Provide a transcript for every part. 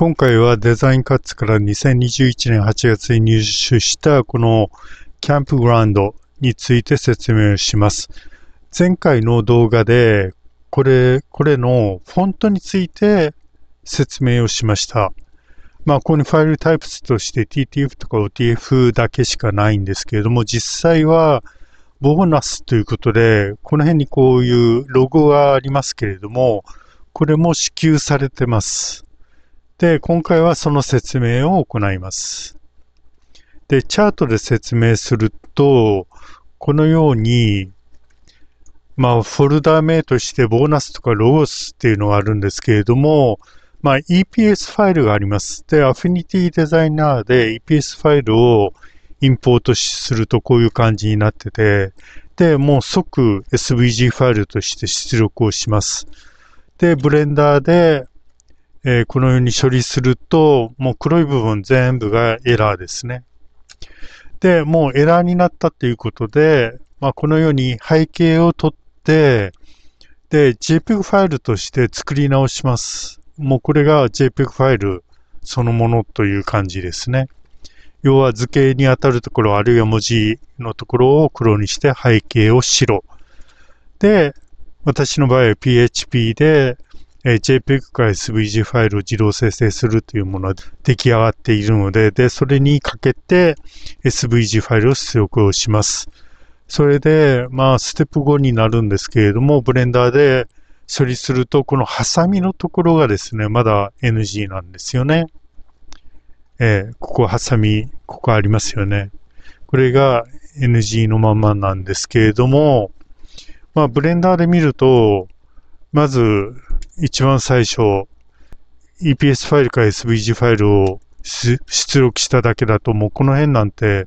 今回はデザインカッツから2021年8月に入手したこのキャンプグラウンドについて説明します。前回の動画でこれ、これのフォントについて説明をしました。まあ、ここにファイルタイプとして TTF とか OTF だけしかないんですけれども、実際はボーナスということで、この辺にこういうロゴがありますけれども、これも支給されてます。で、今回はその説明を行います。で、チャートで説明すると、このように、まあ、フォルダ名としてボーナスとかロゴスっていうのがあるんですけれども、まあ、EPS ファイルがあります。で、アフィニティデザイナーで EPS ファイルをインポートするとこういう感じになってて、で、もう即 SVG ファイルとして出力をします。で、ブレンダーでえー、このように処理すると、もう黒い部分全部がエラーですね。で、もうエラーになったということで、まあ、このように背景を取って、で、JPEG ファイルとして作り直します。もうこれが JPEG ファイルそのものという感じですね。要は図形に当たるところ、あるいは文字のところを黒にして背景を白。で、私の場合は PHP でえ JPEG から SVG ファイルを自動生成するというものは出来上がっているので、で、それにかけて SVG ファイルを出力をします。それで、まあ、ステップ5になるんですけれども、ブレンダーで処理すると、このハサミのところがですね、まだ NG なんですよね。えー、ここハサミ、ここありますよね。これが NG のままなんですけれども、まあ、ブレンダーで見ると、まず、一番最初、EPS ファイルか SVG ファイルを出力しただけだと、もうこの辺なんて、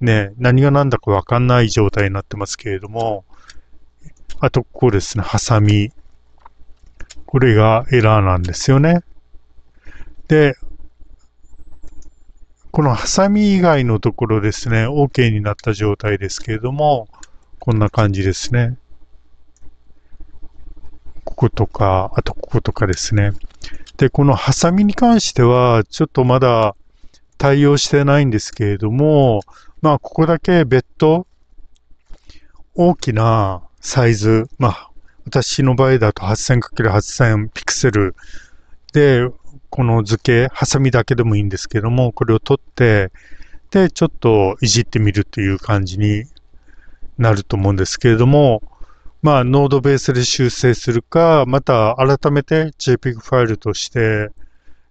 ね、何が何だかわかんない状態になってますけれども、あとここですね、ハサミ。これがエラーなんですよね。で、このハサミ以外のところですね、OK になった状態ですけれども、こんな感じですね。こことか、あとこことかですね。で、このハサミに関しては、ちょっとまだ対応してないんですけれども、まあ、ここだけ別途大きなサイズ、まあ、私の場合だと 8000×8000 ピクセルで、この図形、ハサミだけでもいいんですけども、これを取って、で、ちょっといじってみるという感じになると思うんですけれども、まあ、ノードベースで修正するか、また改めて JPEG ファイルとして、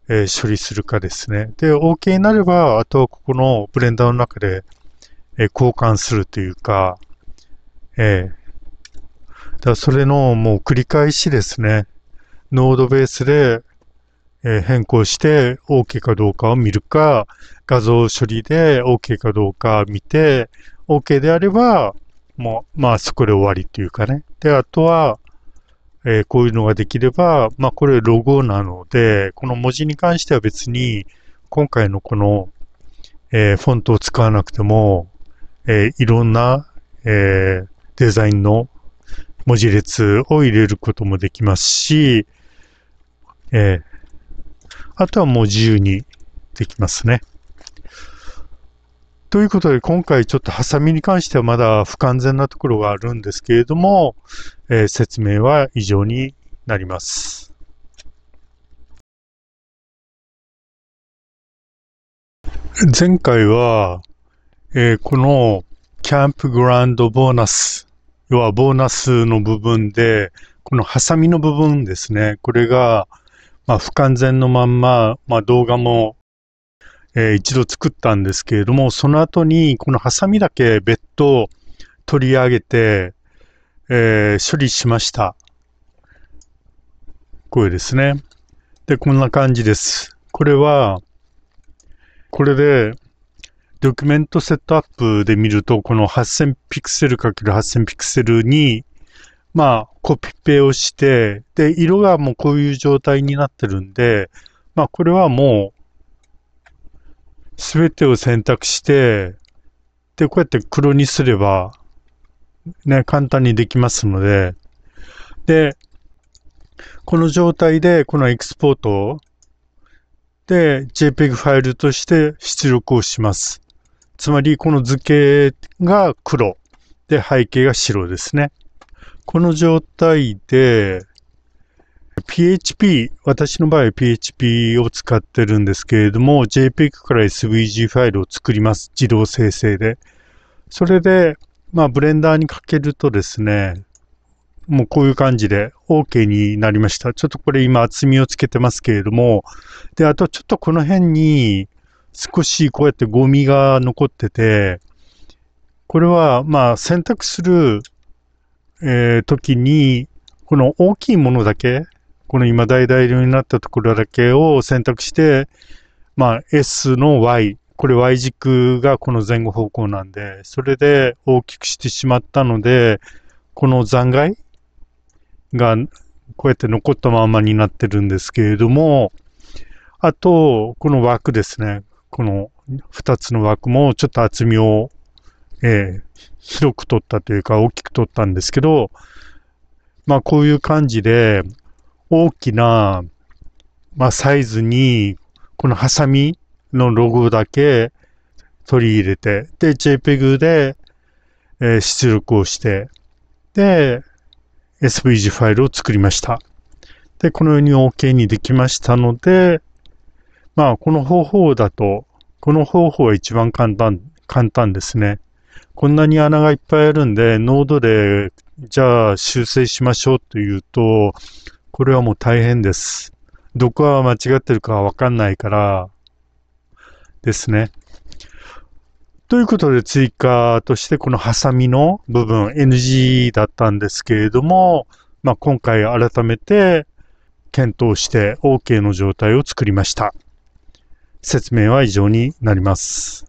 えー、処理するかですね。で、OK になれば、あとはここのブレンダーの中で、えー、交換するというか、えー、だそれのもう繰り返しですね。ノードベースで、えー、変更して OK かどうかを見るか、画像処理で OK かどうか見て、OK であれば、もう、まあ、そこで終わりっていうかね。で、あとは、えー、こういうのができれば、まあ、これロゴなので、この文字に関しては別に、今回のこの、えー、フォントを使わなくても、えー、いろんな、えデザインの文字列を入れることもできますし、えあとはもう自由にできますね。ということで、今回ちょっとハサミに関してはまだ不完全なところがあるんですけれども、えー、説明は以上になります。前回は、えー、このキャンプグランドボーナス、要はボーナスの部分で、このハサミの部分ですね、これが、まあ、不完全のまんま、まあ、動画もえー、一度作ったんですけれども、その後にこのハサミだけ別途取り上げて、えー、処理しました。これですね。で、こんな感じです。これは、これで、ドキュメントセットアップで見ると、この8000ピクセル ×8000 ピクセルに、まあ、コピペをして、で、色がもうこういう状態になってるんで、まあ、これはもうすべてを選択して、で、こうやって黒にすれば、ね、簡単にできますので、で、この状態で、このエクスポートを、で、JPEG ファイルとして出力をします。つまり、この図形が黒、で、背景が白ですね。この状態で、PHP、私の場合 PHP を使ってるんですけれども、JPEG から SVG ファイルを作ります。自動生成で。それで、まあ、ブレンダーにかけるとですね、もうこういう感じで OK になりました。ちょっとこれ今厚みをつけてますけれども、で、あとちょっとこの辺に少しこうやってゴミが残ってて、これはまあ選択する、えー、時に、この大きいものだけこの今大々流になったところだけを選択して、まあ、S の Y、これ Y 軸がこの前後方向なんで、それで大きくしてしまったので、この残骸がこうやって残ったままになってるんですけれども、あと、この枠ですね。この2つの枠もちょっと厚みを、えー、広く取ったというか大きく取ったんですけど、まあこういう感じで、大きな、まあ、サイズに、このハサミのロゴだけ取り入れて、で、JPEG で、えー、出力をして、で、SVG ファイルを作りました。で、このように OK にできましたので、まあ、この方法だと、この方法は一番簡単、簡単ですね。こんなに穴がいっぱいあるんで、ノードで、じゃあ修正しましょうというと、これはもう大変です。どこが間違ってるかわかんないから、ですね。ということで追加としてこのハサミの部分 NG だったんですけれども、まあ、今回改めて検討して OK の状態を作りました。説明は以上になります。